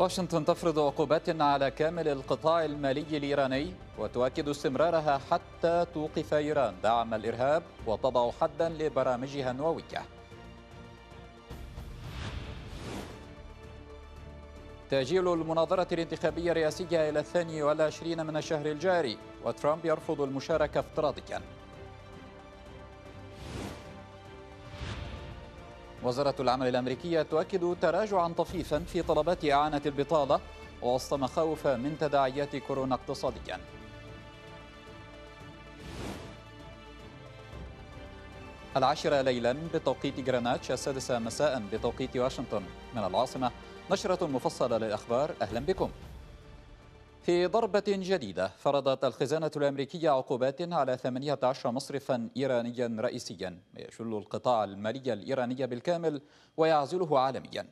واشنطن تفرض عقوبات على كامل القطاع المالي الإيراني وتؤكد استمرارها حتى توقف إيران دعم الإرهاب وتضع حدا لبرامجها النووية تأجيل المناظرة الانتخابية الرئاسية إلى الثاني والعشرين من الشهر الجاري وترامب يرفض المشاركة افتراضياً وزارة العمل الأمريكية تؤكد تراجعا طفيفا في طلبات إعانة البطالة وسط مخاوف من تداعيات كورونا اقتصاديا العاشرة ليلا بتوقيت جرانات السادسة مساء بتوقيت واشنطن من العاصمة نشرة مفصلة للأخبار أهلا بكم في ضربة جديدة فرضت الخزانة الأمريكية عقوبات على 18 مصرفا إيرانيا رئيسيا يشل القطاع المالي الإيراني بالكامل ويعزله عالميا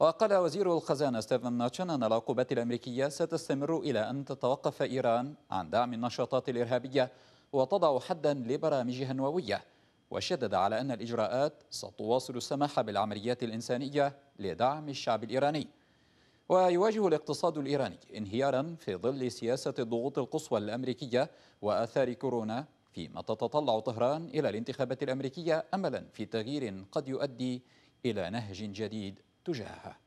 وقال وزير الخزانة ستيفن ناتشن أن العقوبات الأمريكية ستستمر إلى أن تتوقف إيران عن دعم النشاطات الإرهابية وتضع حدا لبرامجها النووية وشدد على أن الإجراءات ستواصل السماح بالعمليات الإنسانية لدعم الشعب الإيراني ويواجه الاقتصاد الإيراني انهيارا في ظل سياسة الضغوط القصوى الأمريكية وآثار كورونا فيما تتطلع طهران إلى الانتخابات الأمريكية أملا في تغيير قد يؤدي إلى نهج جديد تجاهها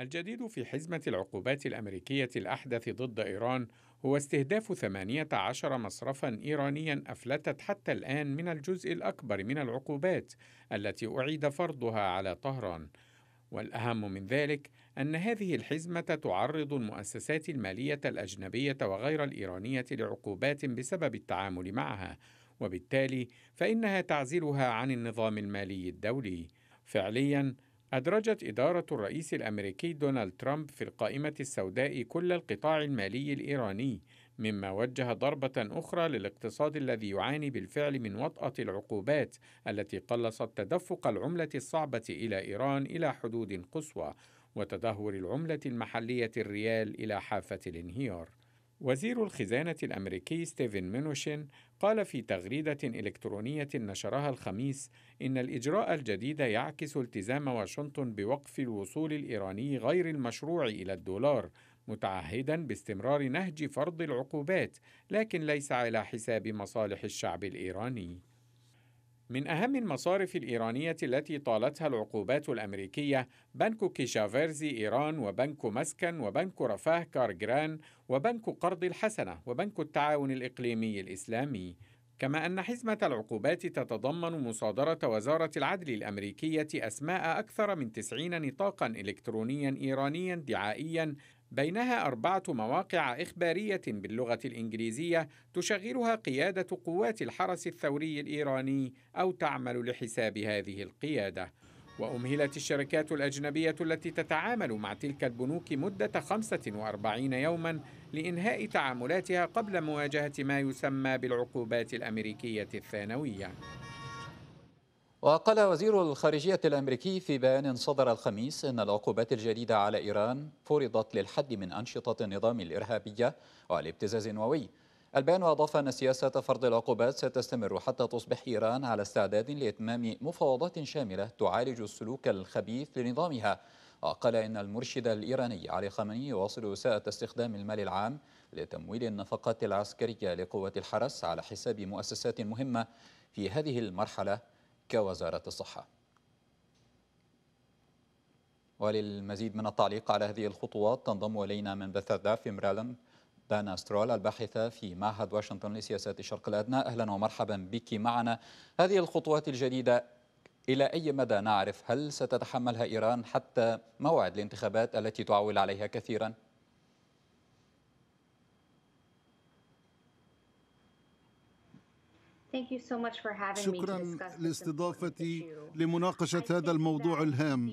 الجديد في حزمة العقوبات الأمريكية الأحدث ضد إيران هو استهداف 18 مصرفا إيرانيا أفلتت حتى الآن من الجزء الأكبر من العقوبات التي أعيد فرضها على طهران والأهم من ذلك أن هذه الحزمة تعرض المؤسسات المالية الأجنبية وغير الإيرانية لعقوبات بسبب التعامل معها، وبالتالي فإنها تعزلها عن النظام المالي الدولي. فعلياً أدرجت إدارة الرئيس الأمريكي دونالد ترامب في القائمة السوداء كل القطاع المالي الإيراني مما وجه ضربة أخرى للاقتصاد الذي يعاني بالفعل من وطأة العقوبات التي قلصت تدفق العملة الصعبة إلى إيران إلى حدود قصوى وتدهور العملة المحلية الريال إلى حافة الانهيار. وزير الخزانة الأمريكي ستيفن مينوشين قال في تغريدة إلكترونية نشرها الخميس إن الإجراء الجديد يعكس التزام واشنطن بوقف الوصول الإيراني غير المشروع إلى الدولار متعهدا باستمرار نهج فرض العقوبات لكن ليس على حساب مصالح الشعب الايراني من أهم المصارف الإيرانية التي طالتها العقوبات الأمريكية بنك كيشافيرزي إيران وبنك مسكن وبنك رفاه كارجران وبنك قرض الحسنة وبنك التعاون الإقليمي الإسلامي كما أن حزمة العقوبات تتضمن مصادرة وزارة العدل الأمريكية أسماء أكثر من 90 نطاقا إلكترونيا إيرانيا دعائيا بينها أربعة مواقع إخبارية باللغة الإنجليزية تشغلها قيادة قوات الحرس الثوري الإيراني أو تعمل لحساب هذه القيادة. وأمهلت الشركات الأجنبية التي تتعامل مع تلك البنوك مدة 45 يوما لإنهاء تعاملاتها قبل مواجهة ما يسمى بالعقوبات الأمريكية الثانوية. وقال وزير الخارجية الأمريكي في بيان صدر الخميس أن العقوبات الجديدة على إيران فرضت للحد من أنشطة النظام الإرهابية والابتزاز النووي البيان أضاف أن سياسة فرض العقوبات ستستمر حتى تصبح إيران على استعداد لإتمام مفاوضات شاملة تعالج السلوك الخبيث لنظامها وقال إن المرشد الإيراني علي خامنئي يواصل إساءة استخدام المال العام لتمويل النفقات العسكرية لقوة الحرس على حساب مؤسسات مهمة في هذه المرحلة كوزارة الصحة وللمزيد من التعليق على هذه الخطوات تنضم إلينا من في ميرلاند دانا سترول الباحثة في معهد واشنطن لسياسات الشرق الأدنى أهلا ومرحبا بك معنا هذه الخطوات الجديدة إلى أي مدى نعرف هل ستتحملها إيران حتى موعد الانتخابات التي تعول عليها كثيراً؟ شكرا لاستضافتي لمناقشة هذا الموضوع الهام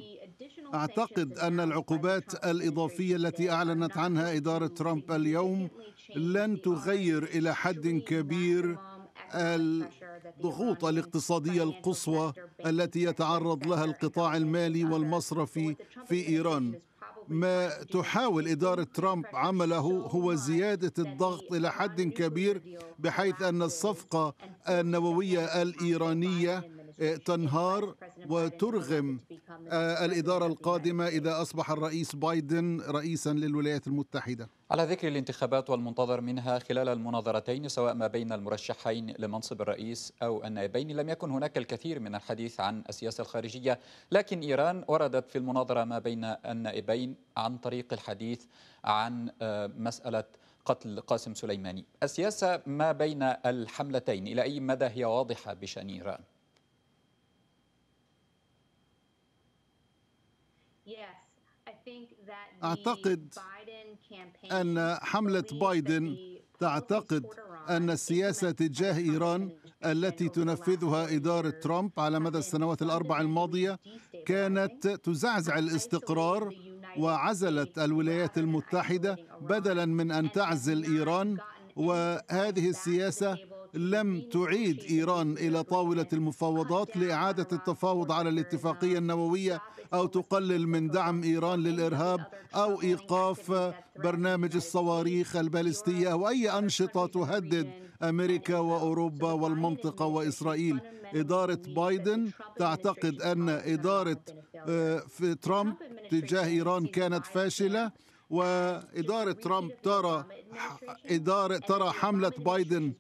أعتقد أن العقوبات الإضافية التي أعلنت عنها إدارة ترامب اليوم لن تغير إلى حد كبير الضغوط الاقتصادية القصوى التي يتعرض لها القطاع المالي والمصرفي في إيران ما تحاول إدارة ترامب عمله هو زيادة الضغط إلى حد كبير بحيث أن الصفقة النووية الإيرانية تنهار وترغم آه، الإدارة القادمة إذا أصبح الرئيس بايدن رئيسا للولايات المتحدة على ذكر الانتخابات والمنتظر منها خلال المناظرتين سواء ما بين المرشحين لمنصب الرئيس أو النائبين لم يكن هناك الكثير من الحديث عن السياسة الخارجية لكن إيران وردت في المناظرة ما بين النائبين عن طريق الحديث عن آه، مسألة قتل قاسم سليماني السياسة ما بين الحملتين إلى أي مدى هي واضحة بشأن إيران؟ اعتقد ان حمله بايدن تعتقد ان السياسه تجاه ايران التي تنفذها اداره ترامب على مدى السنوات الاربع الماضيه كانت تزعزع الاستقرار وعزلت الولايات المتحده بدلا من ان تعزل ايران وهذه السياسه لم تعيد إيران إلى طاولة المفاوضات لإعادة التفاوض على الاتفاقية النووية أو تقلل من دعم إيران للإرهاب أو إيقاف برنامج الصواريخ البالستية أو أي أنشطة تهدد أمريكا وأوروبا والمنطقة وإسرائيل إدارة بايدن تعتقد أن إدارة آه، ترامب تجاه إيران كانت فاشلة وإدارة ترامب ترى إدارة ترى حملة بايدن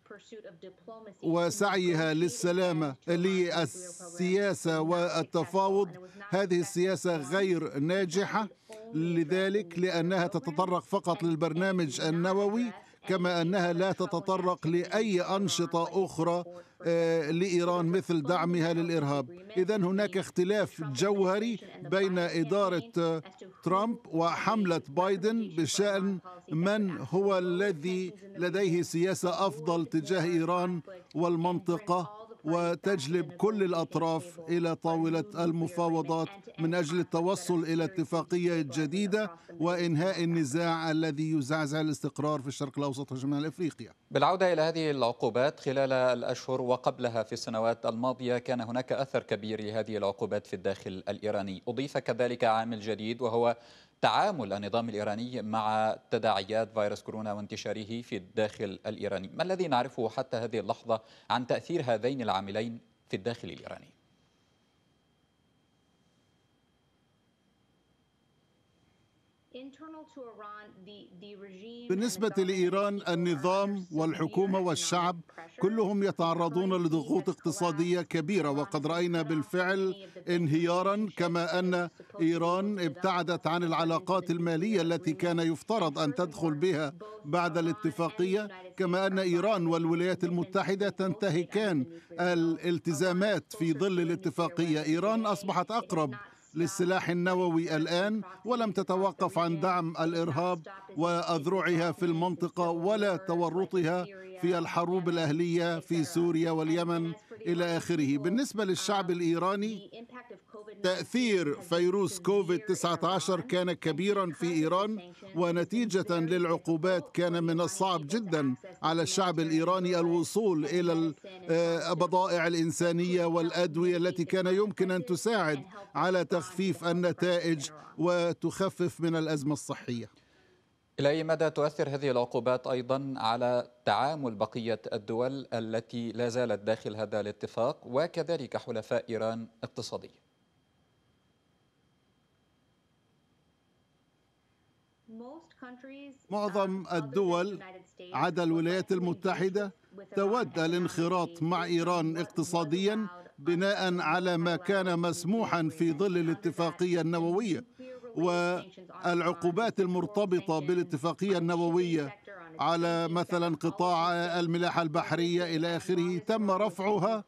وسعيها للسلامة للسياسة والتفاوض هذه السياسة غير ناجحة لذلك لأنها تتطرق فقط للبرنامج النووي كما أنها لا تتطرق لأي أنشطة أخرى آه، لإيران مثل دعمها للإرهاب إذا هناك اختلاف جوهري بين إدارة ترامب وحملة بايدن بشأن من هو الذي لديه سياسة أفضل تجاه إيران والمنطقة وتجلب كل الأطراف إلى طاولة المفاوضات من أجل التوصل إلى اتفاقية جديدة وإنهاء النزاع الذي يزعزع الاستقرار في الشرق الأوسط وشمال أفريقيا بالعودة إلى هذه العقوبات خلال الأشهر وقبلها في السنوات الماضية كان هناك أثر كبير لهذه العقوبات في الداخل الإيراني أضيف كذلك عامل جديد وهو تعامل النظام الإيراني مع تداعيات فيروس كورونا وانتشاره في الداخل الإيراني ما الذي نعرفه حتى هذه اللحظة عن تأثير هذين العاملين في الداخل الإيراني بالنسبة لإيران النظام والحكومة والشعب كلهم يتعرضون لضغوط اقتصادية كبيرة وقد رأينا بالفعل انهيارا كما أن إيران ابتعدت عن العلاقات المالية التي كان يفترض أن تدخل بها بعد الاتفاقية كما أن إيران والولايات المتحدة تنتهكان الالتزامات في ظل الاتفاقية إيران أصبحت أقرب للسلاح النووي الآن ولم تتوقف عن دعم الإرهاب وأذرعها في المنطقة ولا تورطها في الحروب الأهلية في سوريا واليمن إلى آخره بالنسبة للشعب الإيراني تأثير فيروس كوفيد 19 كان كبيرا في إيران ونتيجة للعقوبات كان من الصعب جدا على الشعب الإيراني الوصول إلى آه، البضائع الإنسانية والأدوية التي كان يمكن أن تساعد على تخفيف النتائج وتخفف من الأزمة الصحية إلى أي مدى تؤثر هذه العقوبات أيضا على تعامل بقية الدول التي لا زالت داخل هذا الاتفاق وكذلك حلفاء إيران اقتصاديا؟ Uh, معظم الدول عدا الولايات المتحده تود الانخراط مع ايران اقتصاديا بناء على ما كان مسموحا في ظل الاتفاقيه النوويه والعقوبات المرتبطه بالاتفاقيه النوويه على مثلا قطاع الملاحة البحرية إلى آخره تم رفعها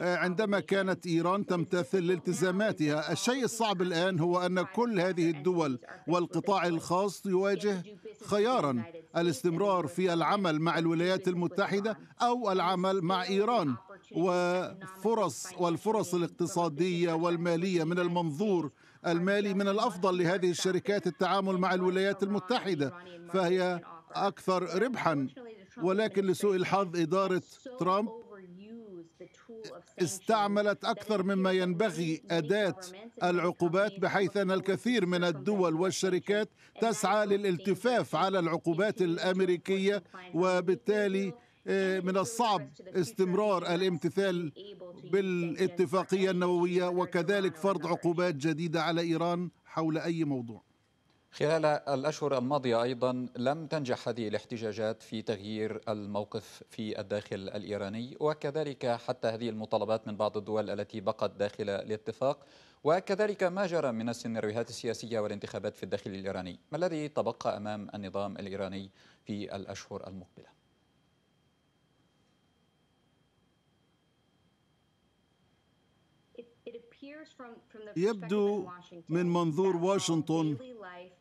عندما كانت إيران تمتثل لالتزاماتها الشيء الصعب الآن هو أن كل هذه الدول والقطاع الخاص يواجه خيارا الاستمرار في العمل مع الولايات المتحدة أو العمل مع إيران وفرص والفرص الاقتصادية والمالية من المنظور المالي من الافضل لهذه الشركات التعامل مع الولايات المتحده فهي أكثر ربحا ولكن لسوء الحظ إدارة ترامب استعملت أكثر مما ينبغي أداة العقوبات بحيث أن الكثير من الدول والشركات تسعى للالتفاف على العقوبات الأمريكية وبالتالي آه، من الصعب استمرار الامتثال بالاتفاقية النووية وكذلك فرض عقوبات جديدة على إيران حول أي موضوع خلال الأشهر الماضية أيضا لم تنجح هذه الاحتجاجات في تغيير الموقف في الداخل الإيراني وكذلك حتى هذه المطالبات من بعض الدول التي بقت داخل الاتفاق وكذلك ما جرى من السيناريوهات السياسية والانتخابات في الداخل الإيراني ما الذي تبقى أمام النظام الإيراني في الأشهر المقبلة؟ يبدو من منظور واشنطن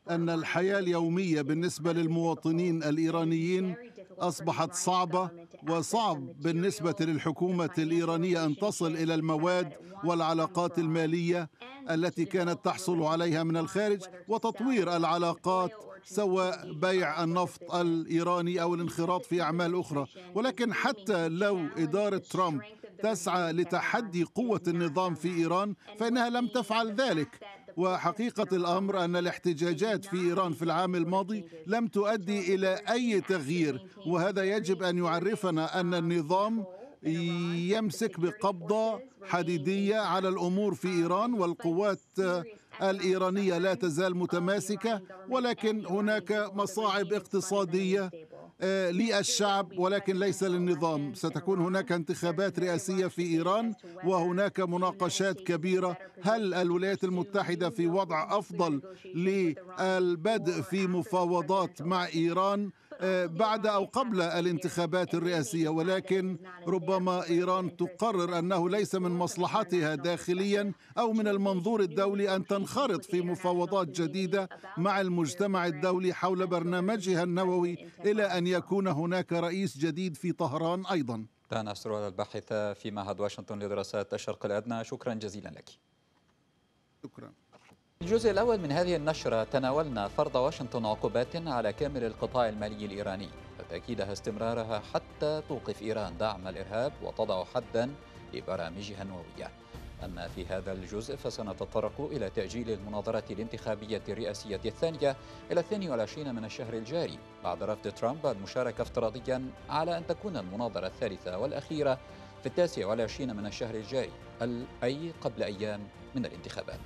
ان الحياه اليوميه بالنسبه للمواطنين الايرانيين اصبحت صعبه وصعب بالنسبه للحكومه الايرانيه ان تصل الى المواد والعلاقات الماليه التي كانت تحصل عليها من الخارج وتطوير العلاقات سواء بيع النفط الايراني او الانخراط في اعمال اخرى ولكن حتى لو اداره ترامب تسعى لتحدي قوه النظام في ايران فانها لم تفعل ذلك وحقيقة الأمر أن الاحتجاجات في إيران في العام الماضي لم تؤدي إلى أي تغيير وهذا يجب أن يعرفنا أن النظام يمسك بقبضة حديدية على الأمور في إيران والقوات الايرانيه لا تزال متماسكه ولكن هناك مصاعب اقتصاديه آه، للشعب ولكن ليس للنظام ستكون هناك انتخابات رئاسيه في ايران وهناك مناقشات كبيره هل الولايات المتحده في وضع افضل للبدء في مفاوضات مع ايران آه، بعد او قبل الانتخابات الرئاسيه ولكن ربما ايران تقرر انه ليس من مصلحتها داخليا او من المنظور الدولي ان تنخرط في مفاوضات جديده مع المجتمع الدولي حول برنامجها النووي الى ان يكون هناك رئيس جديد في طهران ايضا. تانا استروال الباحثه في معهد واشنطن لدراسات الشرق الادنى شكرا جزيلا لك. شكرا. الجزء الأول من هذه النشرة تناولنا فرض واشنطن عقوبات على كامل القطاع المالي الإيراني وتأكيدها استمرارها حتى توقف إيران دعم الإرهاب وتضع حدا لبرامجها النووية أما في هذا الجزء فسنتطرق إلى تأجيل المناظرة الانتخابية الرئاسية الثانية إلى 22 من الشهر الجاري بعد رفض ترامب المشاركة افتراضيا على أن تكون المناظرة الثالثة والأخيرة في 29 من الشهر الجاري أي قبل أيام من الانتخابات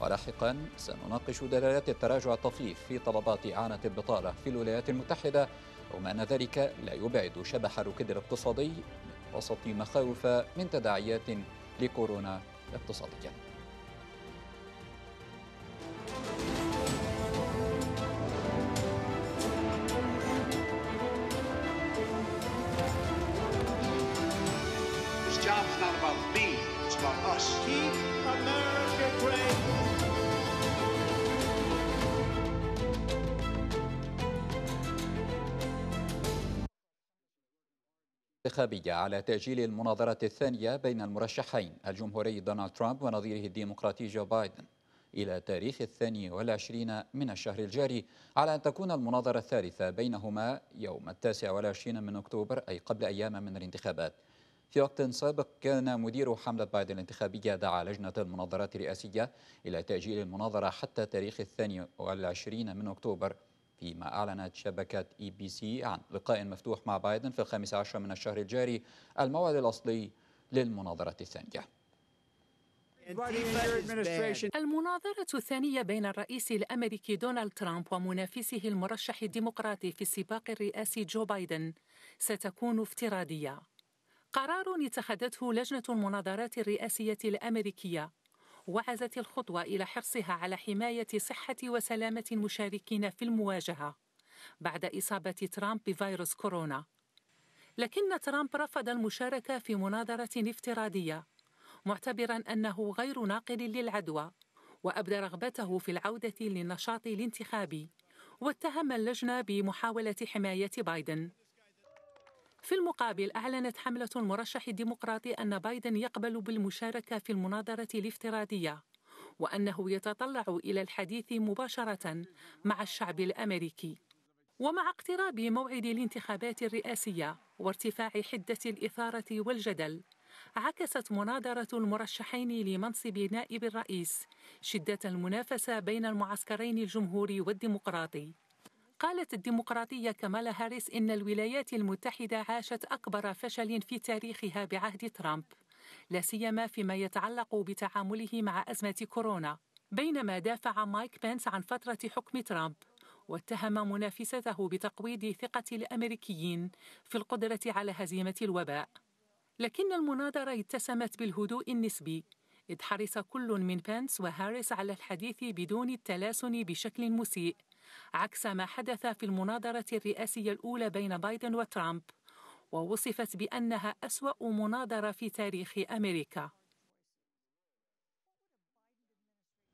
ولاحقا سنناقش دلالات التراجع الطفيف في طلبات إعانة البطالة في الولايات المتحدة رغم أن ذلك لا يبعد شبح الركود الاقتصادي من وسط مخاوف من تداعيات لكورونا اقتصاديا Keep not about me, it's about us. الانتخابية على تأجيل المناظرة الثانية بين المرشحين الجمهوري دونالد ترامب ونظيره الديمقراطي جو بايدن إلى تاريخ الثاني والعشرين من الشهر الجاري على أن تكون المناظرة الثالثة بينهما يوم التاسع والعشرين من أكتوبر أي قبل أيام من الانتخابات في وقت سابق كان مدير حملة بايدن الانتخابية دعا لجنة المناظرات الرئاسية إلى تأجيل المناظرة حتى تاريخ الثاني والعشرين من أكتوبر فيما أعلنت شبكة إي بي سي عن لقاء مفتوح مع بايدن في الخامس عشر من الشهر الجاري الموعد الأصلي للمناظرة الثانية المناظرة الثانية بين الرئيس الأمريكي دونالد ترامب ومنافسه المرشح الديمقراطي في السباق الرئاسي جو بايدن ستكون افتراضية. قرار اتخذته لجنة المناظرات الرئاسية الأمريكية وعزت الخطوة إلى حرصها على حماية صحة وسلامة المشاركين في المواجهة بعد إصابة ترامب بفيروس كورونا لكن ترامب رفض المشاركة في مناظرة افتراضية معتبرا أنه غير ناقل للعدوى وأبدى رغبته في العودة للنشاط الانتخابي واتهم اللجنة بمحاولة حماية بايدن في المقابل أعلنت حملة المرشح الديمقراطي أن بايدن يقبل بالمشاركة في المناظرة الافتراضية وأنه يتطلع إلى الحديث مباشرة مع الشعب الأمريكي ومع اقتراب موعد الانتخابات الرئاسية وارتفاع حدة الإثارة والجدل عكست مناظرة المرشحين لمنصب نائب الرئيس شدة المنافسة بين المعسكرين الجمهوري والديمقراطي قالت الديمقراطية كمالا هاريس إن الولايات المتحدة عاشت أكبر فشل في تاريخها بعهد ترامب لا سيما فيما يتعلق بتعامله مع أزمة كورونا بينما دافع مايك بنس عن فترة حكم ترامب واتهم منافسته بتقويض ثقة الأمريكيين في القدرة على هزيمة الوباء لكن المناظرة اتسمت بالهدوء النسبي إذ حرص كل من بنس وهاريس على الحديث بدون التلاسن بشكل مسيء عكس ما حدث في المناظرة الرئاسية الأولى بين بايدن وترامب ووصفت بأنها أسوأ مناظرة في تاريخ أمريكا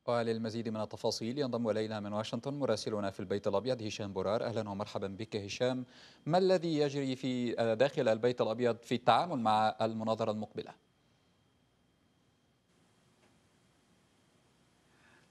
وللمزيد من التفاصيل ينضم الينا من واشنطن مراسلنا في البيت الابيض هشام برار اهلا ومرحبا بك هشام ما الذي يجري في آه، داخل البيت الابيض في التعامل مع المناظره المقبله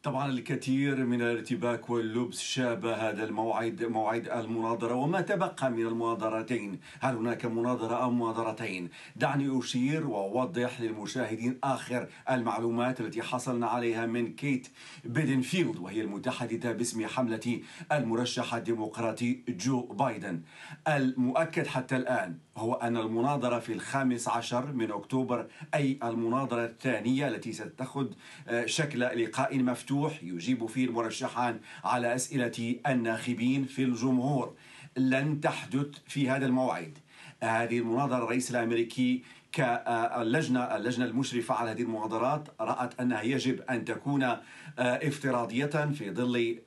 طبعا الكثير من الارتباك واللبس شاب هذا الموعد موعد المناظرة وما تبقى من المناظرتين هل هناك مناظرة أو مناظرتين دعني أشير وأوضح للمشاهدين آخر المعلومات التي حصلنا عليها من كيت بيدنفيلد وهي المتحدثة باسم حملة المرشح الديمقراطي جو بايدن المؤكد حتى الآن هو أن المناظرة في الخامس عشر من أكتوبر أي المناظرة الثانية التي ستأخذ آه، شكل لقاء مفتوح يجيب فيه المرشحان على أسئلة الناخبين في الجمهور لن تحدث في هذا الموعد هذه المناظرة الرئيس الأمريكي كاللجنة آه، اللجنة المشرفة على هذه المناظرات رأت أنها يجب أن تكون آه، افتراضية في ظل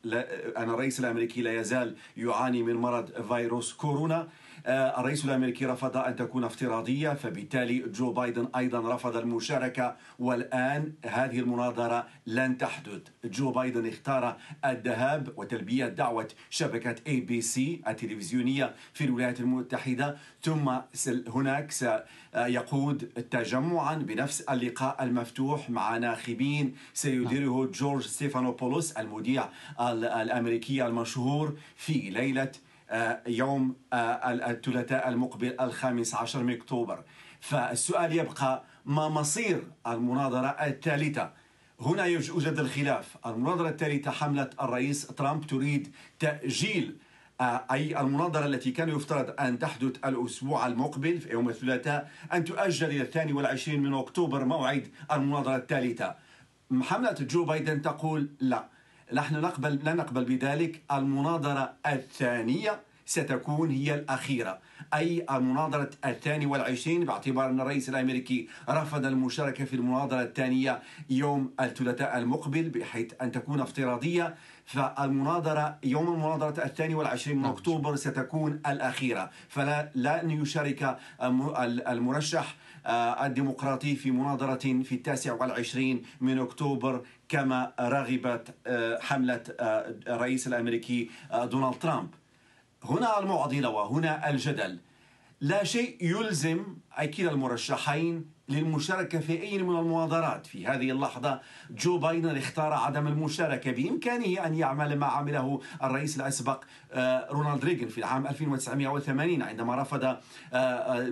أن الرئيس الأمريكي لا يزال يعاني من مرض فيروس كورونا آه، الرئيس الامريكي رفض ان تكون افتراضيه فبالتالي جو بايدن ايضا رفض المشاركه والان هذه المناظره لن تحدث جو بايدن اختار الذهاب وتلبيه دعوه شبكه اي بي سي التلفزيونيه في الولايات المتحده ثم هناك سيقود تجمعا بنفس اللقاء المفتوح مع ناخبين سيديره نعم. جورج ستيفانوبولوس المذيع الامريكي المشهور في ليله آه، يوم آه، الثلاثاء المقبل الخامس عشر من أكتوبر فالسؤال يبقى ما مصير المناظرة الثالثة هنا يوجد الخلاف المناظرة الثالثة حملة الرئيس ترامب تريد تأجيل آه، أي المناظرة التي كان يفترض أن تحدث الأسبوع المقبل في يوم الثلاثاء أن تؤجل إلى الثاني والعشرين من أكتوبر موعد المناظرة الثالثة حملة جو بايدن تقول لا نحن نقبل لا نقبل بذلك المناظرة الثانية ستكون هي الأخيرة أي المناظرة الثانية والعشرين باعتبار أن الرئيس الأمريكي رفض المشاركة في المناظرة الثانية يوم الثلاثاء المقبل بحيث أن تكون افتراضية فالمناظرة يوم المناظرة الثاني والعشرين من نعم. أكتوبر ستكون الأخيرة فلا لن يشارك المرشح آه، الديمقراطي في مناظرة في التاسع والعشرين من أكتوبر كما رغبت آه، حملة آه، الرئيس الأمريكي آه، دونالد ترامب هنا المعضلة وهنا الجدل لا شيء يلزم كلا المرشحين للمشاركة في أي من المناظرات في هذه اللحظة جو بايدن اختار عدم المشاركة بإمكانه أن يعمل ما عمله الرئيس الأسبق رونالد ريغن في العام 1980 عندما رفض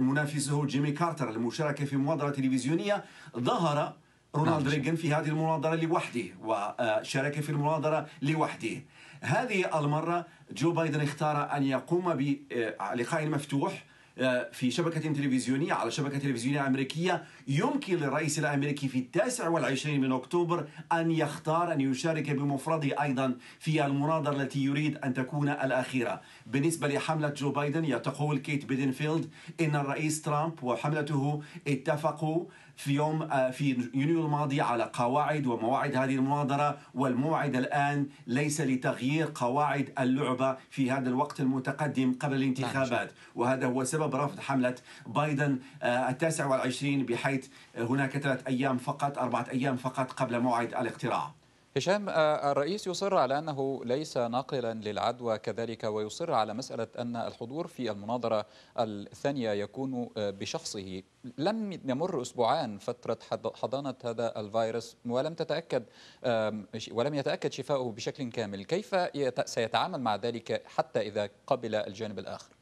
منافسه جيمي كارتر المشاركة في مناظرة تلفزيونية ظهر رونالد ريغن في هذه المناظرة لوحده وشارك في المناظرة لوحده هذه المرة جو بايدن اختار أن يقوم بلقاء آه، مفتوح آه، في شبكة تلفزيونية على شبكة تلفزيونية أمريكية يمكن للرئيس الأمريكي في التاسع والعشرين من أكتوبر أن يختار أن يشارك بمفرده أيضا في المناظرة التي يريد أن تكون الأخيرة بالنسبة لحملة جو بايدن تقول كيت بيدنفيلد إن الرئيس ترامب وحملته اتفقوا في يوم آه، في يونيو الماضي على قواعد ومواعيد هذه المناظرة والموعد الآن ليس لتغيير قواعد اللعبة في هذا الوقت المتقدم قبل نعم، الانتخابات وهذا هو سبب رفض حملة بايدن آه، التاسع والعشرين بحيث هناك ثلاث أيام فقط أربعة أيام فقط قبل موعد الاقتراع هشام آه، الرئيس يصر على أنه ليس ناقلا للعدوى كذلك ويصر على مسألة أن الحضور في المناظرة الثانية يكون آه، بشخصه لم يمر أسبوعان فترة حضانة هذا الفيروس ولم تتأكد ولم يتأكد شفاؤه بشكل كامل كيف سيتعامل مع ذلك حتى إذا قبل الجانب الآخر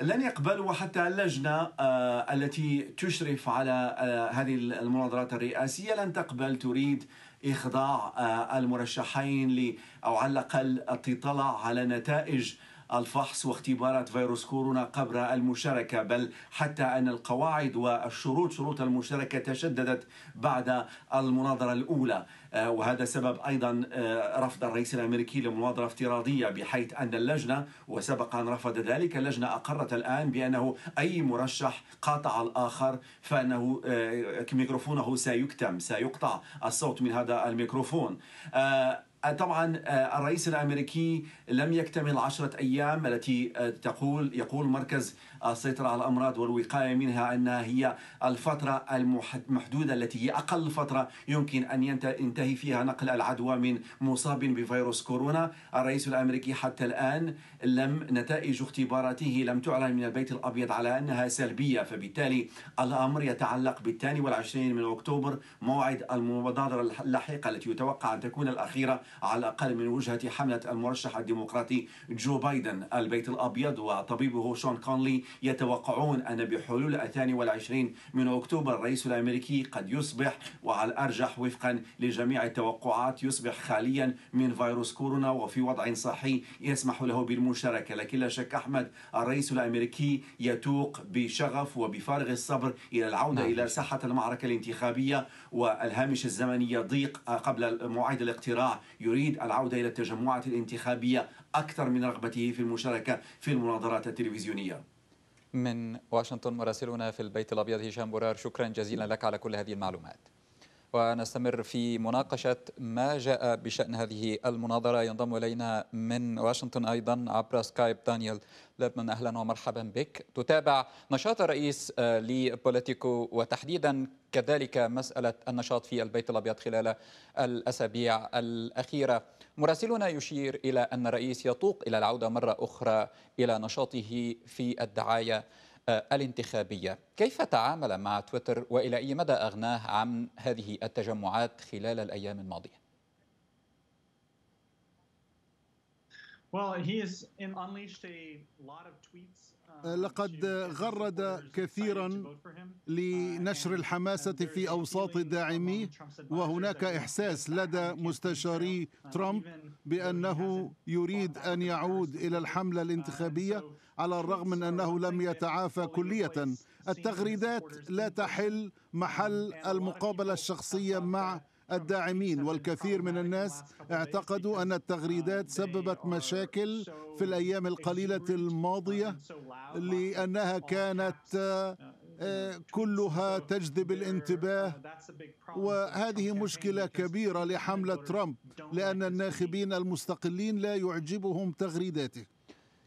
لن يقبلوا حتى اللجنة آه، التي تشرف على آه، هذه المناظرات الرئاسية لن تقبل تريد إخضاع آه، المرشحين ل أو على الأقل الاطلاع على نتائج الفحص واختبارات فيروس كورونا قبل المشاركه بل حتى ان القواعد والشروط شروط المشاركه تشددت بعد المناظره الاولى آه، وهذا سبب أيضا آه، رفض الرئيس الأمريكي لمناظرة افتراضية بحيث أن اللجنة وسبق أن رفض ذلك اللجنة أقرت الآن بأنه أي مرشح قاطع الآخر فأنه آه، ميكروفونه سيكتم سيقطع الصوت من هذا الميكروفون طبعا الرئيس الامريكي لم يكتمل عشرة ايام التي تقول يقول مركز السيطرة على الأمراض والوقاية منها أنها هي الفترة المحدودة التي هي أقل فترة يمكن أن ينتهي فيها نقل العدوى من مصاب بفيروس كورونا الرئيس الأمريكي حتى الآن لم نتائج اختباراته لم تعلن من البيت الأبيض على أنها سلبية فبالتالي الأمر يتعلق بالثاني والعشرين من أكتوبر موعد المبادرة اللاحقة التي يتوقع أن تكون الأخيرة على الأقل من وجهة حملة المرشح الديمقراطي جو بايدن البيت الأبيض وطبيبه شون كونلي يتوقعون أن بحلول الثاني والعشرين من أكتوبر الرئيس الأمريكي قد يصبح وعلى الأرجح وفقا لجميع التوقعات يصبح خاليا من فيروس كورونا وفي وضع صحي يسمح له بالمشاركة لكن لا شك أحمد الرئيس الأمريكي يتوق بشغف وبفارغ الصبر إلى العودة نعم. إلى ساحة المعركة الانتخابية والهامش الزمني يضيق قبل موعد الاقتراع يريد العودة إلى التجمعات الانتخابية أكثر من رغبته في المشاركة في المناظرات التلفزيونية من واشنطن مراسلنا في البيت الأبيض هشام برار شكرا جزيلا لك على كل هذه المعلومات ونستمر في مناقشة ما جاء بشأن هذه المناظرة ينضم إلينا من واشنطن أيضا عبر سكايب دانيال لبنان أهلا ومرحبا بك تتابع نشاط الرئيس آه، لبوليتيكو وتحديدا كذلك مسألة النشاط في البيت الأبيض خلال الأسابيع الأخيرة مراسلنا يشير إلى أن الرئيس يطوق إلى العودة مرة أخرى إلى نشاطه في الدعاية آه، الانتخابية كيف تعامل مع تويتر وإلى أي مدى أغناه عن هذه التجمعات خلال الأيام الماضية؟ Well, he has unleashed a lot of tweets لقد غرد كثيرا لنشر الحماسة في أوساط داعميه وهناك إحساس لدى مستشاري ترامب بأنه يريد أن يعود إلى الحملة الانتخابية على الرغم من أنه لم يتعافى كلية التغريدات لا تحل محل المقابلة الشخصية مع الداعمين والكثير من الناس اعتقدوا ان التغريدات سببت مشاكل في الايام القليله الماضيه لانها كانت آه، كلها تجذب الانتباه وهذه مشكله كبيره لحمله ترامب لان الناخبين المستقلين لا يعجبهم تغريداته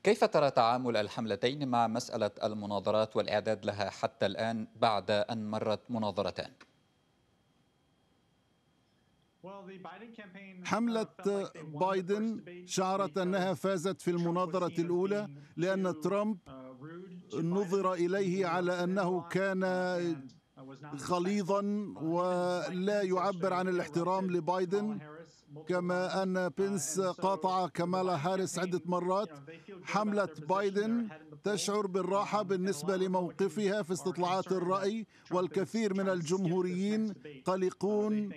كيف ترى تعامل الحملتين مع مساله المناظرات والاعداد لها حتى الان بعد ان مرت مناظرتان حملة بايدن شعرت أنها فازت في المناظرة الأولى لأن uh, ترامب نظر إليه على أنه كان غليظا uh, ولا يعبر عن الاحترام لبايدن كما أن uh, بنس قاطع كمالا هاريس عدة مرات حملة بايدن تشعر بالراحة بالنسبة لموقفها في استطلاعات الرأي والكثير من الجمهوريين قلقون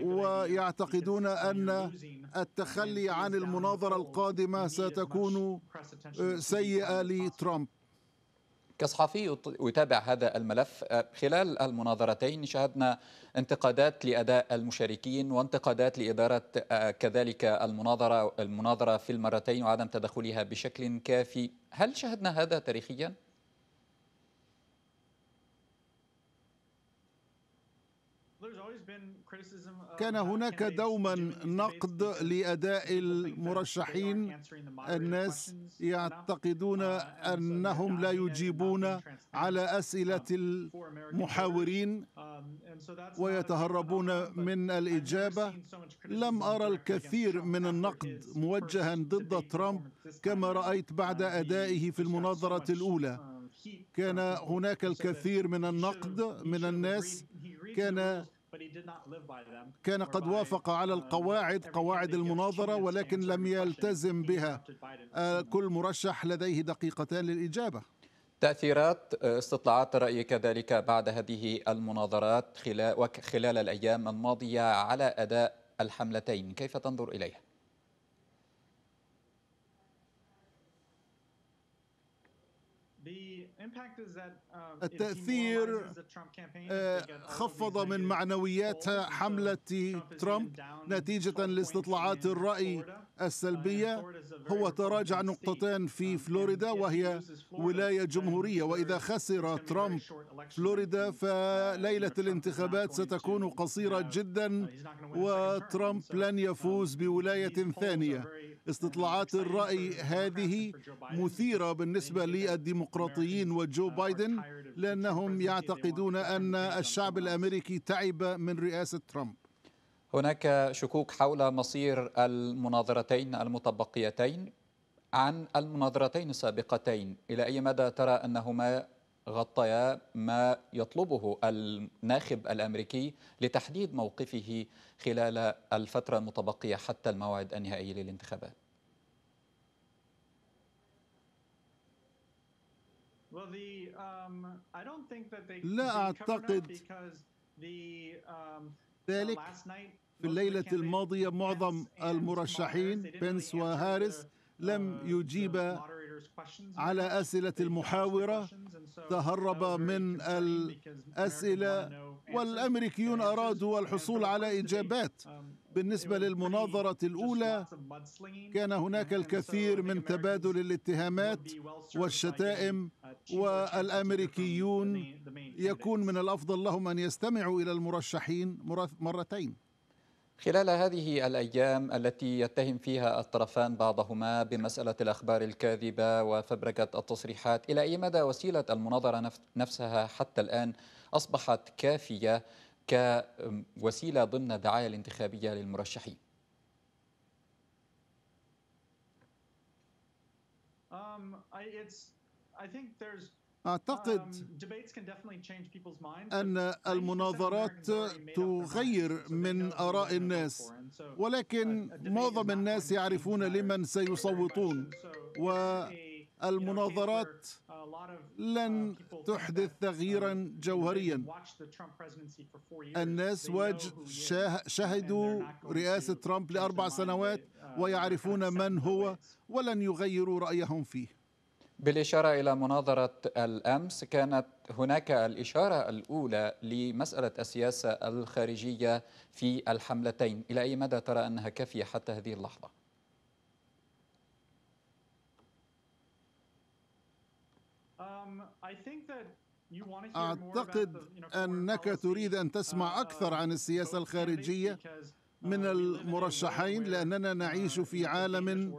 ويعتقدون ان التخلي عن المناظره القادمه ستكون آه، سيئه لترامب كصحفي يتابع هذا الملف آه، خلال المناظرتين شهدنا انتقادات لاداء المشاركين وانتقادات لاداره آه، كذلك المناظره المناظره في المرتين وعدم تدخلها بشكل كافي هل شهدنا هذا تاريخيا كان هناك دوما نقد لاداء المرشحين الناس يعتقدون انهم لا يجيبون على اسئله المحاورين ويتهربون من الاجابه لم ارى الكثير من النقد موجها ضد ترامب كما رايت بعد ادائه في المناظره الاولى كان هناك الكثير من النقد من الناس كان كان قد وافق على uh, القواعد قواعد المناظرة ولكن لم يلتزم بها آه، كل مرشح لديه دقيقتان للإجابة تأثيرات آه، استطلاعات الرأي كذلك بعد هذه المناظرات خلال, وخلال الأيام الماضية على أداء الحملتين كيف تنظر إليها؟ Um, التأثير آه، خفض من معنويات حملة ترامب نتيجة لاستطلاعات الرأي السلبية هو تراجع نقطتين في um, فلوريدا وهي ولاية جمهورية وإذا خسر ترامب فلوريدا uh, فليلة الانتخابات ستكون قصيرة uh, جدا وترامب لن يفوز um, بولاية ثانية uh, استطلاعات الرأي هذه مثيرة بالنسبة للديمقراطيين وجو بايدن لأنهم يعتقدون أن الشعب الأمريكي تعب من رئاسة ترامب هناك شكوك حول مصير المناظرتين المتبقيتين عن المناظرتين السابقتين إلى أي مدى ترى أنهما غطيا ما يطلبه الناخب الأمريكي لتحديد موقفه خلال الفترة المتبقية حتى الموعد النهائي للانتخابات لا أعتقد ذلك في الليلة الماضية معظم المرشحين بنس وهارس لم uh, يجيب على أسئلة المحاورة تهرب من الأسئلة والأمريكيون أرادوا الحصول على إجابات um, بالنسبة للمناظرة الأولى كان هناك الكثير من تبادل الاتهامات والشتائم والأمريكيون يكون من الأفضل لهم أن يستمعوا إلى المرشحين مرتين خلال هذه الأيام التي يتهم فيها الطرفان بعضهما بمسألة الأخبار الكاذبة وفبركة التصريحات إلى أي مدى وسيلة المناظرة نفسها حتى الآن أصبحت كافية كوسيلة ضمن الدعاية الانتخابية للمرشحين um, أعتقد um, أن المناظرات تغير من آراء الناس ولكن معظم الناس يعرفون لمن سيصوتون والمناظرات لن uh, تحدث um, تغييرا جوهريا الناس شهدوا رئاسة ترامب لأربع سنوات uh, ويعرفون من هو ولن يغيروا رأيهم فيه بالإشارة إلى مناظرة الأمس كانت هناك الإشارة الأولى لمسألة السياسة الخارجية في الحملتين إلى أي مدى ترى أنها كافية حتى هذه اللحظة؟ Um, اعتقد انك تريد ان تسمع uh, اكثر عن السياسه الخارجيه uh, من المرشحين لاننا uh, نعيش في عالم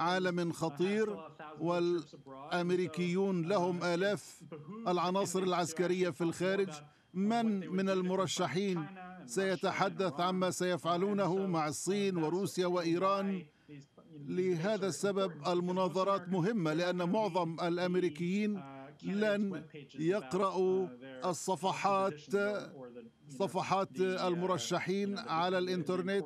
عالم خطير والامريكيون لهم الاف العناصر العسكريه في الخارج من من المرشحين سيتحدث عما سيفعلونه مع الصين وروسيا وايران لهذا السبب المناظرات مهمه لان معظم الامريكيين لن يقرأوا الصفحات صفحات المرشحين على الإنترنت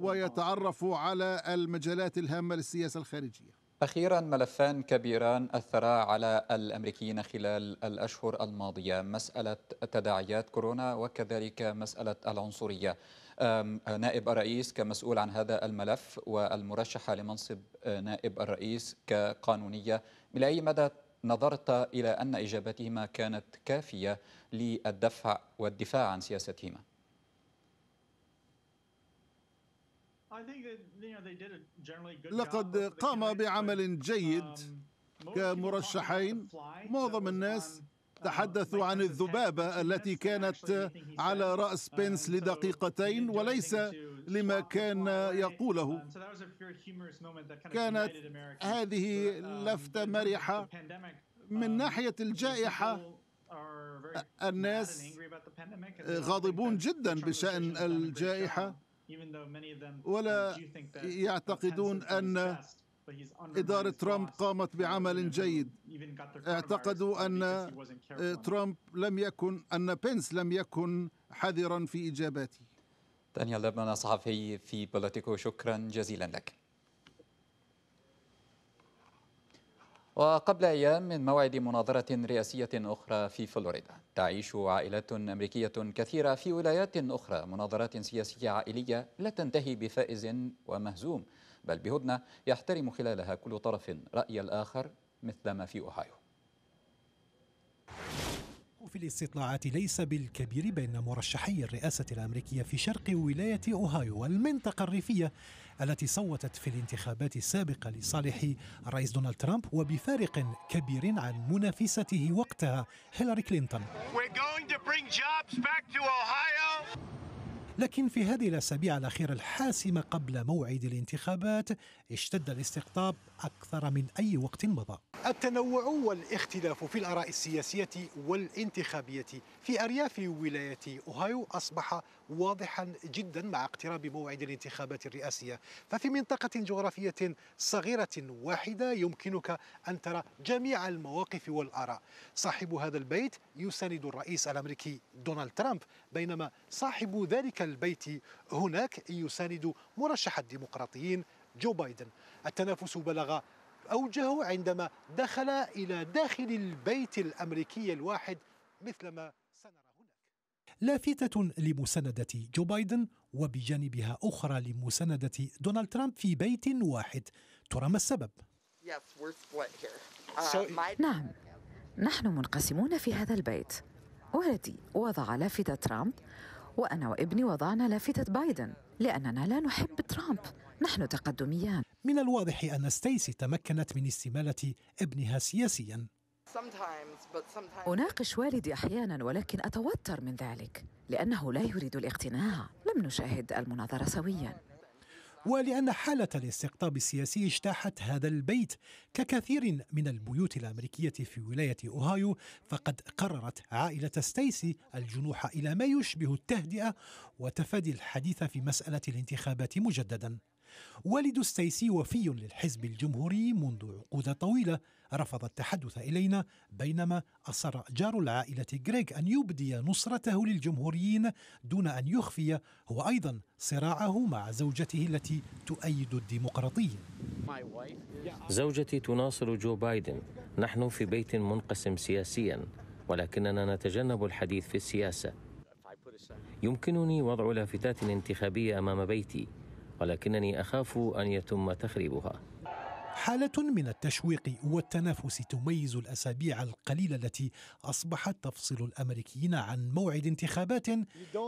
ويتعرفوا على المجالات الهامة للسياسة الخارجية أخيرا ملفان كبيران أثرا على الأمريكيين خلال الأشهر الماضية مسألة تداعيات كورونا وكذلك مسألة العنصرية نائب الرئيس كمسؤول عن هذا الملف والمرشحة لمنصب نائب الرئيس كقانونية إلى أي مدى نظرت إلى أن إجابتهما كانت كافية للدفع والدفاع عن سياستهما لقد قام بعمل um, جيد كمرشحين معظم الناس um, uh, تحدثوا عن الذبابة التي كانت على رأس um, بنس لدقيقتين وليس لما كان يقوله uh, كانت هذه um, لفتة مرحة من um, ناحية الجائحة الناس غاضبون جدا بشأن الجائحة ولا يعتقدون أن إدارة ترامب قامت بعمل جيد اعتقدوا أن ترامب لم يكن أن بنس لم يكن حذرا في إجاباته دانيال لبنان صحفي في بلاتيكو شكرا جزيلا لك وقبل أيام من موعد مناظرة رئاسية أخرى في فلوريدا تعيش عائلات أمريكية كثيرة في ولايات أخرى مناظرات سياسية عائلية لا تنتهي بفائز ومهزوم بل بهدنة يحترم خلالها كل طرف رأي الآخر مثلما في أوهايو في الاستطلاعات ليس بالكبير بين مرشحي الرئاسة الأمريكية في شرق ولاية أوهايو والمنطقة الريفية التي صوتت في الانتخابات السابقة لصالح الرئيس دونالد ترامب وبفارق كبير عن منافسته وقتها هيلاري كلينتون We're going to bring jobs back to Ohio. لكن في هذه الأسابيع الأخيرة الحاسمة قبل موعد الانتخابات اشتد الاستقطاب أكثر من أي وقت مضى التنوع والاختلاف في الآراء السياسية والانتخابية في أرياف ولاية أوهايو أصبح واضحا جدا مع اقتراب موعد الانتخابات الرئاسية ففي منطقة جغرافية صغيرة واحدة يمكنك أن ترى جميع المواقف والآراء صاحب هذا البيت يساند الرئيس الأمريكي دونالد ترامب بينما صاحب ذلك البيت هناك يساند مرشح الديمقراطيين جو بايدن التنافس بلغ أوجه عندما دخل إلى داخل البيت الأمريكي الواحد مثلما سنرى هناك لافتة لمساندة جو بايدن وبجانبها أخرى لمساندة دونالد ترامب في بيت واحد ترى ما السبب؟ uh, نعم نحن منقسمون في هذا البيت والدي وضع لافتة ترامب وأنا وابني وضعنا لافتة بايدن لأننا لا نحب ترامب نحن تقدميان من الواضح أن ستيسي تمكنت من استمالة ابنها سياسيا أناقش والدي أحيانا ولكن أتوتر من ذلك لأنه لا يريد الاقتناع لم نشاهد المناظرة سويا ولأن حالة الاستقطاب السياسي اجتاحت هذا البيت ككثير من البيوت الأمريكية في ولاية أوهايو فقد قررت عائلة ستيسي الجنوح إلى ما يشبه التهدئة وتفادي الحديث في مسألة الانتخابات مجددا والد السيسي وفي للحزب الجمهوري منذ عقود طويلة رفض التحدث إلينا بينما أصر جار العائلة غريغ أن يبدي نصرته للجمهوريين دون أن يخفي هو أيضا صراعه مع زوجته التي تؤيد الديمقراطيين زوجتي تناصر جو بايدن نحن في بيت منقسم سياسيا ولكننا نتجنب الحديث في السياسة يمكنني وضع لافتات انتخابية أمام بيتي ولكنني أخاف أن يتم تخريبها حالة من التشويق والتنافس تميز الأسابيع القليلة التي أصبحت تفصل الأمريكيين عن موعد انتخابات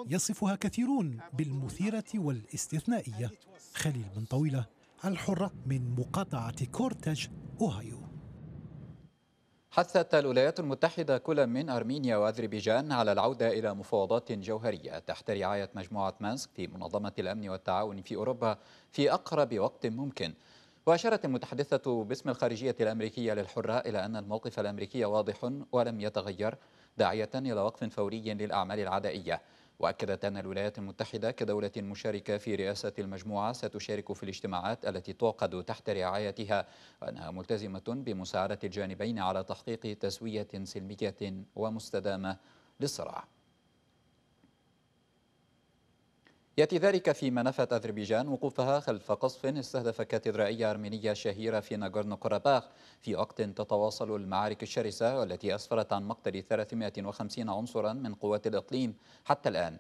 يصفها كثيرون بالمثيرة والاستثنائية خليل بن طويلة الحرة من مقاطعة كورتاج أوهايو حثت الولايات المتحدة كل من أرمينيا وأذربيجان على العودة إلى مفاوضات جوهرية تحت رعاية مجموعة مانسك في منظمة الأمن والتعاون في أوروبا في أقرب وقت ممكن وأشارت المتحدثة باسم الخارجية الأمريكية للحرة إلى أن الموقف الأمريكي واضح ولم يتغير داعية إلى وقف فوري للأعمال العدائية وأكدت أن الولايات المتحدة كدولة مشاركة في رئاسة المجموعة ستشارك في الاجتماعات التي تعقد تحت رعايتها وأنها ملتزمة بمساعدة الجانبين على تحقيق تسوية سلمية ومستدامة للصراع يأتي ذلك فيما نفت أذربيجان وقوفها خلف قصف استهدف كاتدرائية أرمينية شهيرة في ناغورنو قرباخ في وقت تتواصل المعارك الشرسة والتي أسفرت عن مقتل 350 عنصرا من قوات الإقليم حتى الآن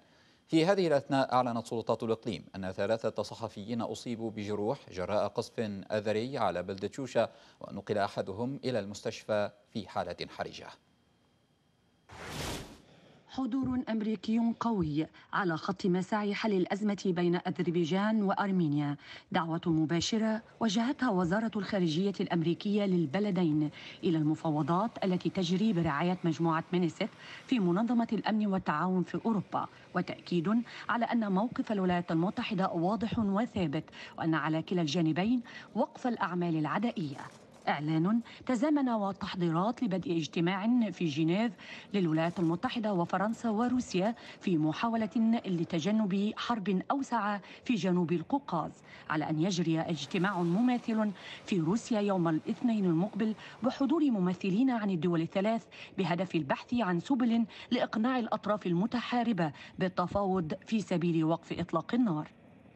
في هذه الأثناء أعلنت سلطات الإقليم أن ثلاثة صحفيين أصيبوا بجروح جراء قصف أذري على بلدة شوشة ونقل أحدهم إلى المستشفى في حالة حرجة حضور أمريكي قوي على خط مساعي حل الأزمة بين أذربيجان وأرمينيا دعوة مباشرة وجهتها وزارة الخارجية الأمريكية للبلدين إلى المفاوضات التي تجري برعاية مجموعة مينيسيت في منظمة الأمن والتعاون في أوروبا وتأكيد على أن موقف الولايات المتحدة واضح وثابت وأن على كلا الجانبين وقف الأعمال العدائية إعلان تزامن والتحضيرات لبدء اجتماع في جنيف للولايات المتحدة وفرنسا وروسيا في محاولة لتجنب حرب أوسع في جنوب القوقاز على أن يجري اجتماع مماثل في روسيا يوم الاثنين المقبل بحضور ممثلين عن الدول الثلاث بهدف البحث عن سبل لإقناع الأطراف المتحاربة بالتفاوض في سبيل وقف إطلاق النار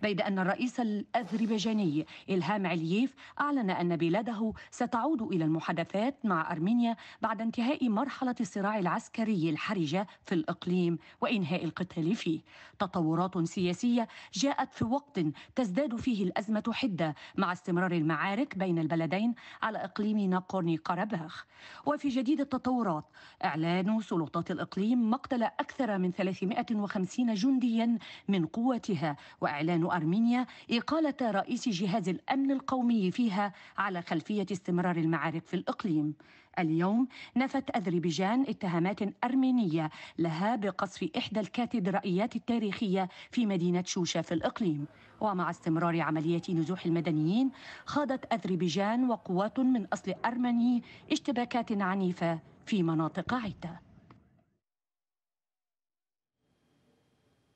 بيد أن الرئيس الأذربيجاني إلهام علييف أعلن أن بلاده ستعود إلى المحادثات مع أرمينيا بعد انتهاء مرحلة الصراع العسكري الحرجة في الإقليم وإنهاء القتال فيه تطورات سياسية جاءت في وقت تزداد فيه الأزمة حدة مع استمرار المعارك بين البلدين على إقليم ناقورني قرباخ وفي جديد التطورات إعلان سلطات الإقليم مقتل أكثر من 350 جنديا من قوتها وإعلان أرمينيا إقالة رئيس جهاز الأمن القومي فيها على خلفية استمرار المعارك في الإقليم اليوم نفت أذربيجان اتهامات أرمينية لها بقصف إحدى الكاتدرائيات التاريخية في مدينة شوشة في الإقليم ومع استمرار عملية نزوح المدنيين خاضت أذربيجان وقوات من أصل أرمني اشتباكات عنيفة في مناطق عدة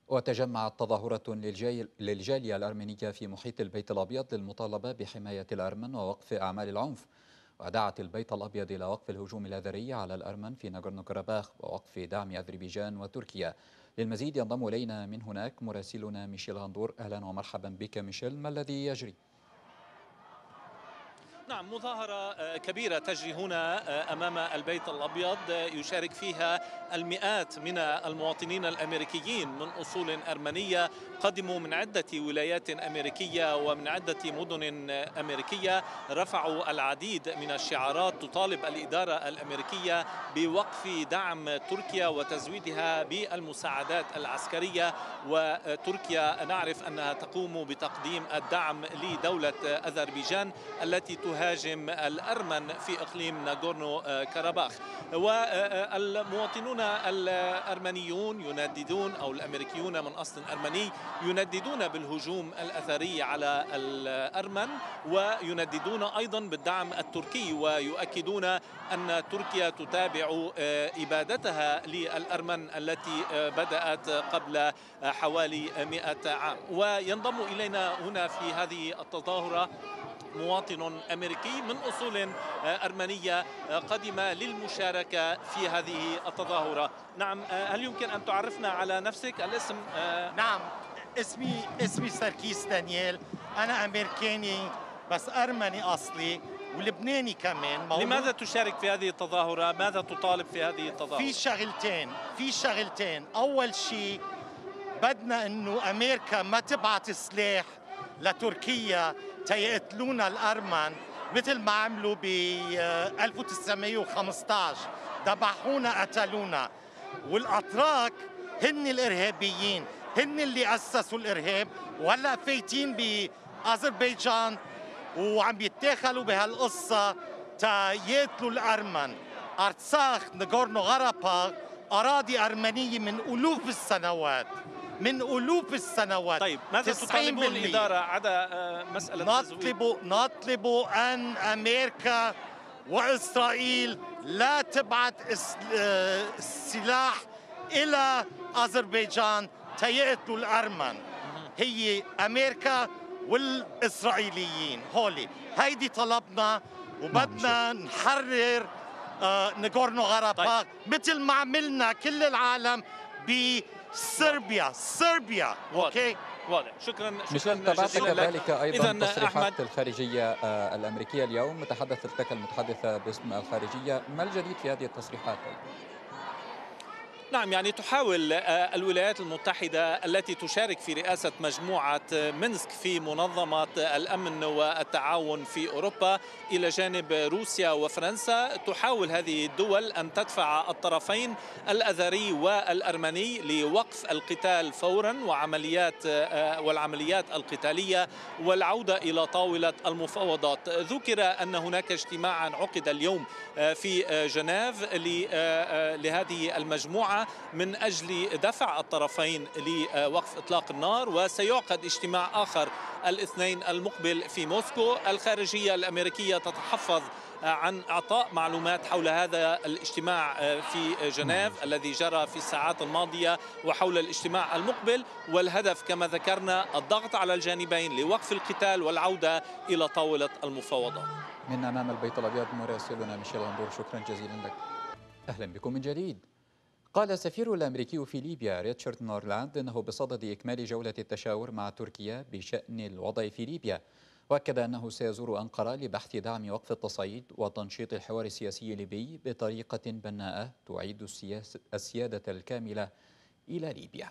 وتجمعت تظاهرة للجالية الأرمينية في محيط البيت الأبيض للمطالبة بحماية الأرمن ووقف أعمال العنف ودعت البيت الأبيض إلى وقف الهجوم الأذري على الأرمن في ناغورنو كاراباخ ووقف دعم أذربيجان وتركيا للمزيد ينضم إلينا من هناك مراسلنا ميشيل غندور أهلا ومرحبا بك ميشيل ما الذي يجري؟ نعم مظاهرة آه، كبيرة تجري هنا آه، أمام البيت الأبيض آه، يشارك فيها المئات من المواطنين الأمريكيين من أصول أرمنية قدموا من عدة ولايات أمريكية ومن عدة مدن أمريكية رفعوا العديد من الشعارات تطالب الإدارة الأمريكية بوقف دعم تركيا وتزويدها بالمساعدات العسكرية وتركيا نعرف أنها تقوم بتقديم الدعم لدولة أذربيجان التي تهاجم يهاجم الأرمن في إقليم ناغورنو آه، كاراباخ والمواطنون الأرمنيون ينددون أو الأمريكيون من أصل أرمني ينددون بالهجوم الأثري على الأرمن وينددون أيضا بالدعم التركي ويؤكدون أن تركيا تتابع آه، إبادتها للأرمن التي آه، بدأت قبل حوالي 100 عام وينضم إلينا هنا في هذه التظاهرة مواطن أمريكي من أصول أرمنية قدم للمشاركة في هذه التظاهرة نعم هل يمكن أن تعرفنا على نفسك الاسم آه، نعم اسمي اسمي سركيس دانييل أنا أمريكاني بس أرمني أصلي ولبناني كمان مولود. لماذا تشارك في هذه التظاهرة؟ ماذا تطالب في هذه التظاهرة؟ في شغلتين، في شغلتين، أول شيء بدنا إنه أمريكا ما تبعت سلاح لتركيا تيقتلونا الأرمن مثل ما عملوا ب 1915 آه، ذبحونا قتلونا والأتراك هن الإرهابيين هن اللي أسسوا الإرهاب وهلا فايتين بأذربيجان وعم يتدخلوا بهالقصة تيقتلوا الأرمن أرتساخ نغورنو غرابا أراضي أرمنية من ألوف السنوات من ألوف السنوات طيب ماذا تطالبون الإدارة عدا آه، مسألة نطلب نطلب أن أمريكا وإسرائيل لا تبعث السلاح آه، إلى أذربيجان تيقتلوا الأرمن هي أمريكا والإسرائيليين هولي هيدي طلبنا وبدنا نعم، نحرر آه، نغورنو غراباغ طيب. مثل ما عملنا كل العالم ب صربيا صربيا اوكي واضح شكرا شكرا جزيلا كذلك ايضا التصريحات الخارجيه آه، الامريكيه اليوم تحدثت لك المتحدثه باسم الخارجيه ما الجديد في هذه التصريحات نعم يعني تحاول آه، الولايات المتحدة التي تشارك في رئاسة مجموعة آه، منسك في منظمة الأمن والتعاون في أوروبا إلى جانب روسيا وفرنسا تحاول هذه الدول أن تدفع الطرفين الأذري والأرمني لوقف القتال فورا وعمليات آه، والعمليات القتالية والعودة إلى طاولة المفاوضات ذكر أن هناك اجتماعا عقد اليوم في جنيف لهذه المجموعة من أجل دفع الطرفين لوقف إطلاق النار وسيعقد اجتماع آخر الاثنين المقبل في موسكو الخارجية الأمريكية تتحفظ عن اعطاء معلومات حول هذا الاجتماع في جنيف نعم. الذي جرى في الساعات الماضيه وحول الاجتماع المقبل والهدف كما ذكرنا الضغط على الجانبين لوقف القتال والعوده الى طاوله المفاوضات. من امام البيت الابيض مراسلنا ميشيل غندور شكرا جزيلا لك. اهلا بكم من جديد. قال السفير الأمريكي في ليبيا ريتشارد نورلاند أنه بصدد إكمال جولة التشاور مع تركيا بشأن الوضع في ليبيا وأكد أنه سيزور أنقرة لبحث دعم وقف التصعيد وتنشيط الحوار السياسي الليبي بطريقة بناءة تعيد السيادة الكاملة إلى ليبيا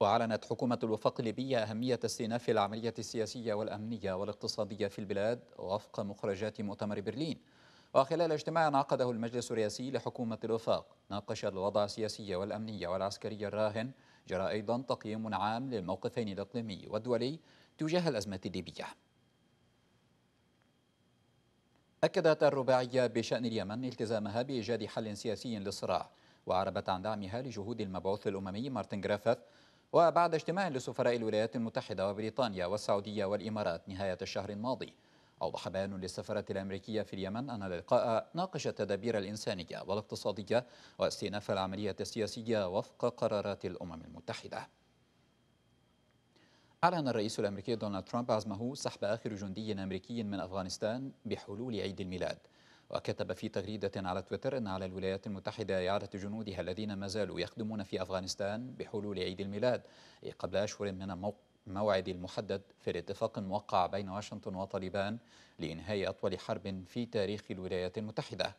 وأعلنت حكومة الوفاق الليبية أهمية استئناف العملية السياسية والأمنية والاقتصادية في البلاد وفق مخرجات مؤتمر برلين وخلال اجتماع عقده المجلس الرئاسي لحكومة الوفاق ناقش الوضع السياسي والأمني والعسكري الراهن جرى أيضا تقييم عام للموقفين الإقليمي والدولي تجاه الأزمة الليبية أكدت الرباعية بشأن اليمن التزامها بإيجاد حل سياسي للصراع وعربت عن دعمها لجهود المبعوث الأممي مارتن جرافيث وبعد اجتماع لسفراء الولايات المتحدة وبريطانيا والسعودية والإمارات نهاية الشهر الماضي أوضح بيان للسفارة الأمريكية في اليمن أن اللقاء ناقش التدابير الإنسانية والاقتصادية واستئناف العملية السياسية وفق قرارات الأمم المتحدة أعلن الرئيس الأمريكي دونالد ترامب عزمه سحب آخر جندي أمريكي من أفغانستان بحلول عيد الميلاد وكتب في تغريدة على تويتر أن على الولايات المتحدة إعادة جنودها الذين ما زالوا يخدمون في أفغانستان بحلول عيد الميلاد قبل أشهر من الموقف الموعد المحدد في الاتفاق الموقع بين واشنطن وطالبان لإنهاء أطول حرب في تاريخ الولايات المتحدة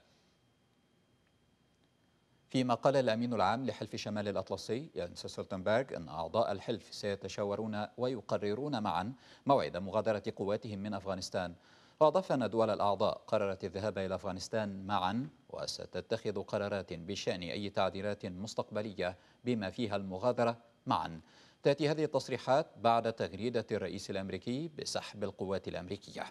فيما قال الأمين العام لحلف شمال الأطلسي يانس سولتنبرغ أن أعضاء الحلف سيتشاورون ويقررون معا موعد مغادرة قواتهم من أفغانستان وأضاف أن دول الأعضاء قررت الذهاب إلى أفغانستان معا وستتخذ قرارات بشأن أي تعديلات مستقبلية بما فيها المغادرة معا تأتي هذه التصريحات بعد تغريدة الرئيس الأمريكي بسحب القوات الأمريكية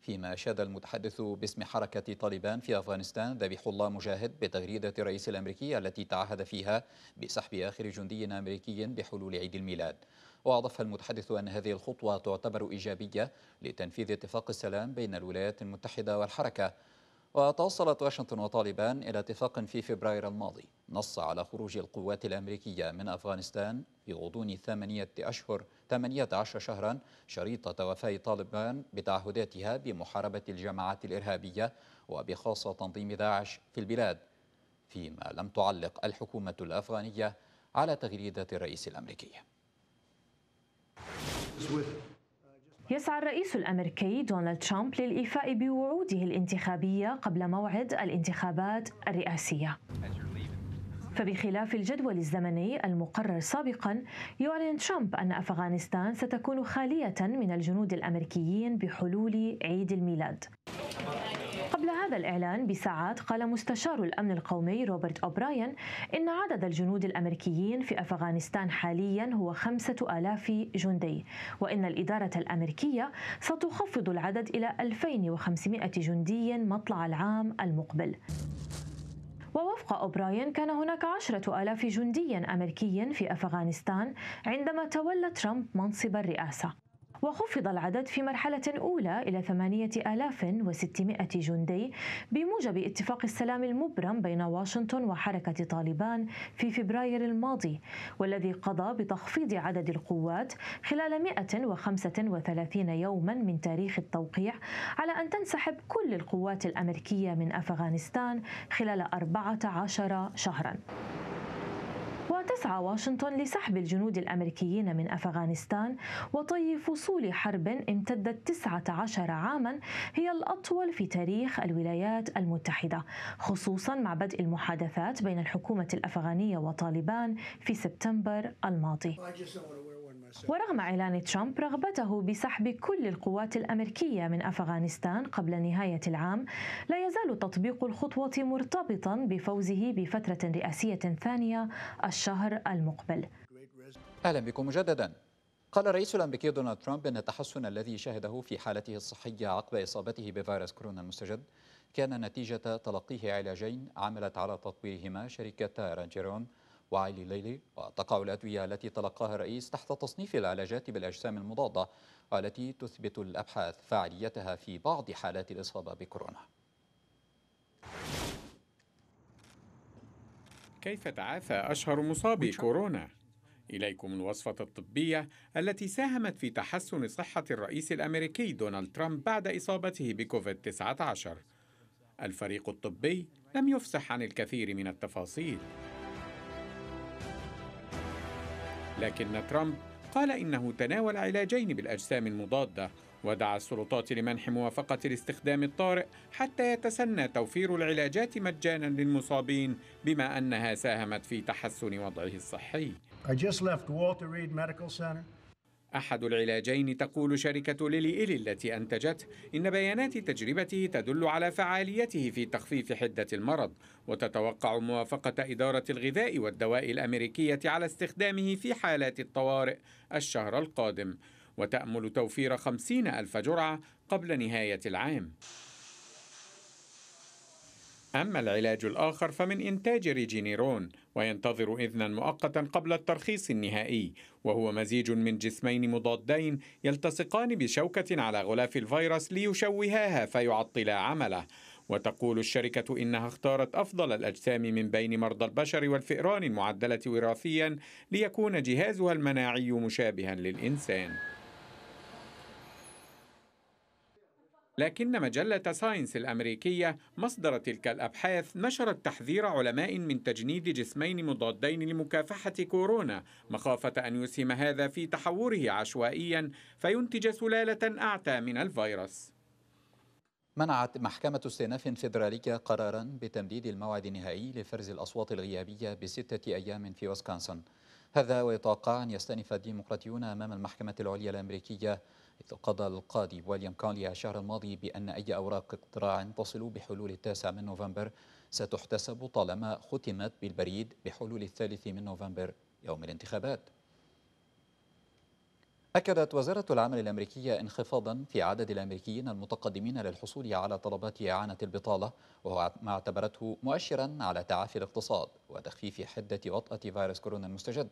فيما أشاد المتحدث باسم حركة طالبان في أفغانستان ذبيح الله مجاهد بتغريدة الرئيس الأمريكي التي تعهد فيها بسحب آخر جندي أمريكي بحلول عيد الميلاد وأضاف المتحدث أن هذه الخطوة تعتبر إيجابية لتنفيذ اتفاق السلام بين الولايات المتحدة والحركة وتوصلت واشنطن وطالبان إلى اتفاق في فبراير الماضي نص على خروج القوات الأمريكية من أفغانستان في غضون ثمانية أشهر ثمانية عشر شهرا شريطة وفاء طالبان بتعهداتها بمحاربة الجماعات الإرهابية وبخاصة تنظيم داعش في البلاد فيما لم تعلق الحكومة الأفغانية على تغريدة الرئيس الأمريكي يسعى الرئيس الامريكي دونالد ترامب للايفاء بوعوده الانتخابيه قبل موعد الانتخابات الرئاسيه. فبخلاف الجدول الزمني المقرر سابقا يعلن ترامب ان افغانستان ستكون خاليه من الجنود الامريكيين بحلول عيد الميلاد. قبل هذا الإعلان بساعات قال مستشار الأمن القومي روبرت أوبراين إن عدد الجنود الأمريكيين في أفغانستان حاليا هو خمسة آلاف جندي وإن الإدارة الأمريكية ستخفض العدد إلى 2500 جندي مطلع العام المقبل ووفق أوبراين كان هناك عشرة آلاف جندي أمريكي في أفغانستان عندما تولى ترامب منصب الرئاسة وخفض العدد في مرحلة أولى إلى 8600 جندي بموجب اتفاق السلام المبرم بين واشنطن وحركة طالبان في فبراير الماضي والذي قضى بتخفيض عدد القوات خلال 135 يوما من تاريخ التوقيع على أن تنسحب كل القوات الأمريكية من أفغانستان خلال 14 شهرا. تسعى واشنطن لسحب الجنود الأمريكيين من أفغانستان وطي فصول حرب امتدت 19 عاما هي الأطول في تاريخ الولايات المتحدة خصوصا مع بدء المحادثات بين الحكومة الأفغانية وطالبان في سبتمبر الماضي ورغم إعلان ترامب رغبته بسحب كل القوات الأمريكية من أفغانستان قبل نهاية العام لا يزال تطبيق الخطوة مرتبطا بفوزه بفترة رئاسية ثانية الشهر المقبل أهلا بكم مجددا قال الرئيس الأمريكي دونالد ترامب أن التحسن الذي شهده في حالته الصحية عقب إصابته بفيروس كورونا المستجد كان نتيجة تلقيه علاجين عملت على تطويرهما شركتا رانجيرون وعلي ليلي وتقع الأدوية التي تلقاها الرئيس تحت تصنيف العلاجات بالأجسام المضادة والتي تثبت الأبحاث فعاليتها في بعض حالات الإصابة بكورونا كيف تعافى أشهر مصابي كورونا؟ إليكم الوصفة الطبية التي ساهمت في تحسن صحة الرئيس الأمريكي دونالد ترامب بعد إصابته بكوفيد-19 الفريق الطبي لم يفسح عن الكثير من التفاصيل لكن ترامب قال إنه تناول علاجين بالأجسام المضادة ودعا السلطات لمنح موافقة الاستخدام الطارئ حتى يتسنى توفير العلاجات مجانا للمصابين بما أنها ساهمت في تحسن وضعه الصحي I just left Walter Reed Medical Center. أحد العلاجين تقول شركة ليلي إيلي التي أنتجته إن بيانات تجربته تدل على فعاليته في تخفيف حدة المرض وتتوقع موافقة إدارة الغذاء والدواء الأمريكية على استخدامه في حالات الطوارئ الشهر القادم وتأمل توفير خمسين ألف جرعة قبل نهاية العام أما العلاج الآخر فمن إنتاج ريجينيرون وينتظر إذنا مؤقتا قبل الترخيص النهائي وهو مزيج من جسمين مضادين يلتصقان بشوكة على غلاف الفيروس ليشوهاها فيعطلا عمله وتقول الشركة إنها اختارت أفضل الأجسام من بين مرضى البشر والفئران المعدلة وراثيا ليكون جهازها المناعي مشابها للإنسان لكن مجلة ساينس الأمريكية مصدر تلك الأبحاث نشرت تحذير علماء من تجنيد جسمين مضادين لمكافحة كورونا مخافة أن يسهم هذا في تحوره عشوائيا فينتج سلالة أعتى من الفيروس منعت محكمة استئناف فيدرالية قرارا بتمديد الموعد النهائي لفرز الأصوات الغيابية بستة أيام في ويسكونسن هذا ويتوقع أن يستأنف الديمقراطيون أمام المحكمة العليا الأمريكية إذ قضى القاضي ويليام كونلي الشهر الماضي بأن أي أوراق اقتراع تصل بحلول التاسع من نوفمبر ستحتسب طالما ختمت بالبريد بحلول الثالث من نوفمبر يوم الانتخابات أكدت وزارة العمل الأمريكية انخفاضا في عدد الأمريكيين المتقدمين للحصول على طلبات إعانة البطالة وهو ما اعتبرته مؤشرا على تعافي الاقتصاد وتخفيف حدة وطأة فيروس كورونا المستجد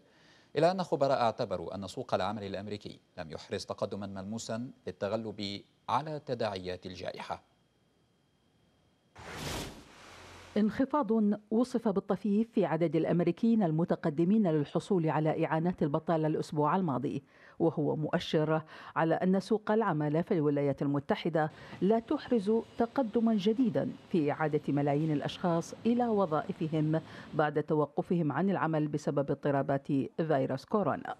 إلى أن خبراء اعتبروا أن سوق العمل الأمريكي لم يحرز تقدما ملموسا للتغلب على تداعيات الجائحة انخفاض وصف بالطفيف في عدد الأمريكيين المتقدمين للحصول على إعانات البطالة الأسبوع الماضي وهو مؤشر على أن سوق العمل في الولايات المتحدة لا تحرز تقدما جديدا في إعادة ملايين الأشخاص إلى وظائفهم بعد توقفهم عن العمل بسبب اضطرابات فيروس كورونا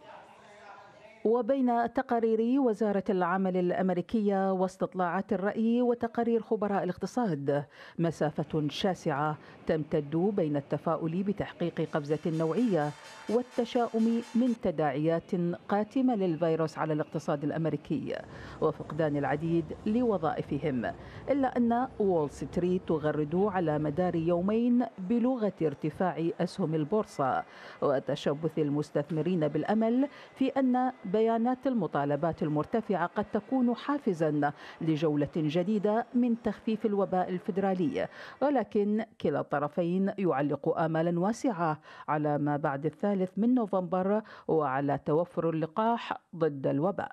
وبين تقارير وزارة العمل الأمريكية واستطلاعات الرأي وتقارير خبراء الاقتصاد مسافة شاسعة تمتد بين التفاؤل بتحقيق قفزة نوعية والتشاؤم من تداعيات قاتمة للفيروس على الاقتصاد الأمريكي وفقدان العديد لوظائفهم إلا أن وول ستريت تغرد على مدار يومين بلغة ارتفاع أسهم البورصة وتشبث المستثمرين بالأمل في أن بيانات المطالبات المرتفعة قد تكون حافزا لجولة جديدة من تخفيف الوباء الفيدرالي ولكن كلا الطرفين يعلق آمالا واسعة على ما بعد الثالث من نوفمبر وعلى توفر اللقاح ضد الوباء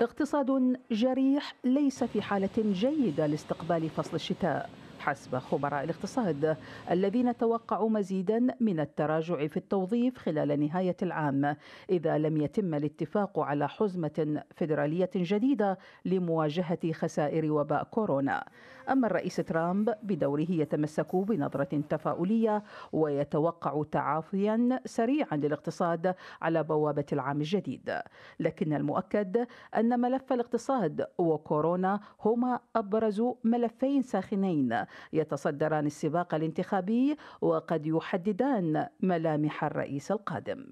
اقتصاد جريح ليس في حالة جيدة لاستقبال فصل الشتاء حسب خبراء الاقتصاد الذين توقعوا مزيدا من التراجع في التوظيف خلال نهاية العام إذا لم يتم الاتفاق على حزمة فيدرالية جديدة لمواجهة خسائر وباء كورونا أما الرئيس ترامب بدوره يتمسك بنظرة تفاؤلية ويتوقع تعافيا سريعا للاقتصاد على بوابة العام الجديد لكن المؤكد أن ملف الاقتصاد وكورونا هما أبرز ملفين ساخنين يتصدران السباق الانتخابي وقد يحددان ملامح الرئيس القادم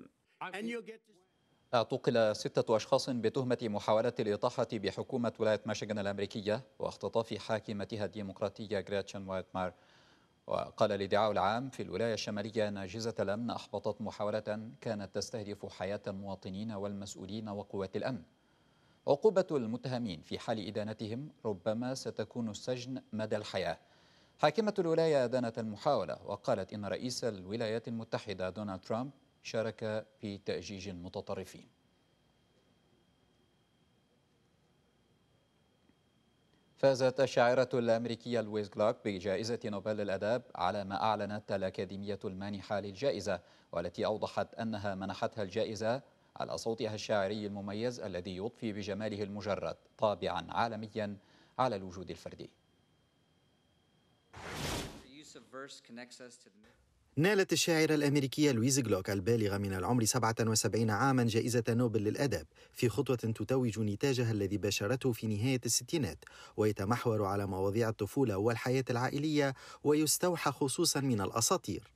اعتقل ستة أشخاص بتهمة محاولة الإطاحة بحكومة ولاية ميشيغان الأمريكية واختطاف حاكمتها الديمقراطية غريتشن وايتمار وقال الادعاء العام في الولاية الشمالية أن أجهزة الأمن أحبطت محاولة كانت تستهدف حياة المواطنين والمسؤولين وقوات الأمن عقوبة المتهمين في حال إدانتهم ربما ستكون السجن مدى الحياة حاكمة الولاية أدانت المحاولة وقالت إن رئيس الولايات المتحدة دونالد ترامب شارك في تأجيج المتطرفين فازت الشاعرة الأمريكية لويز كلارك بجائزة نوبل للأداب على ما أعلنت الأكاديمية المانحة للجائزة والتي أوضحت أنها منحتها الجائزة على صوتها الشاعري المميز الذي يضفي بجماله المجرد طابعا عالميا على الوجود الفردي نالت الشاعرة الأمريكية لويز جلوك البالغة من العمر 77 عاما جائزة نوبل للأدب في خطوة تتوج نتاجها الذي باشرته في نهاية الستينات ويتمحور على مواضيع الطفولة والحياة العائلية ويستوحى خصوصا من الأساطير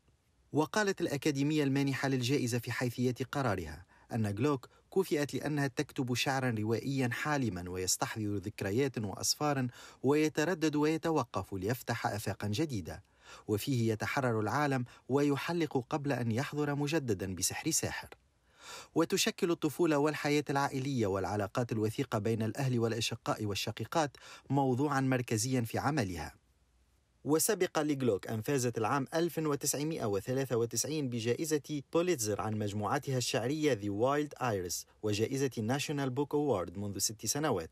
وقالت الأكاديمية المانحة للجائزة في حيثية قرارها أن جلوك كفئت لأنها تكتب شعرا روائيا حالما ويستحضر ذكريات وأسفارا ويتردد ويتوقف ليفتح آفاقا جديدة وفيه يتحرر العالم ويحلق قبل ان يحضر مجددا بسحر ساحر وتشكل الطفولة والحياة العائلية والعلاقات الوثيقة بين الأهل والأشقاء والشقيقات موضوعا مركزيا في عملها وسبق لجلوك أن فازت العام 1993 بجائزة بوليتزر عن مجموعتها الشعرية The Wild Iris وجائزة National Book Award منذ ست سنوات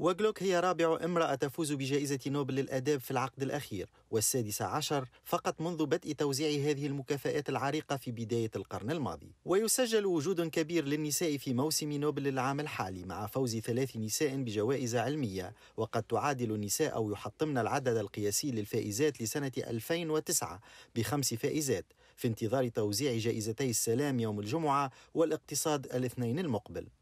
وغلوك هي رابع امرأة تفوز بجائزة نوبل للآداب في العقد الأخير والسادسة عشر فقط منذ بدء توزيع هذه المكافآت العريقة في بداية القرن الماضي ويسجل وجود كبير للنساء في موسم نوبل العام الحالي مع فوز ثلاث نساء بجوائز علمية وقد تعادل النساء أو يحطمن العدد القياسي للفائزات لسنة 2009 بخمس فائزات في انتظار توزيع جائزتي السلام يوم الجمعة والاقتصاد الاثنين المقبل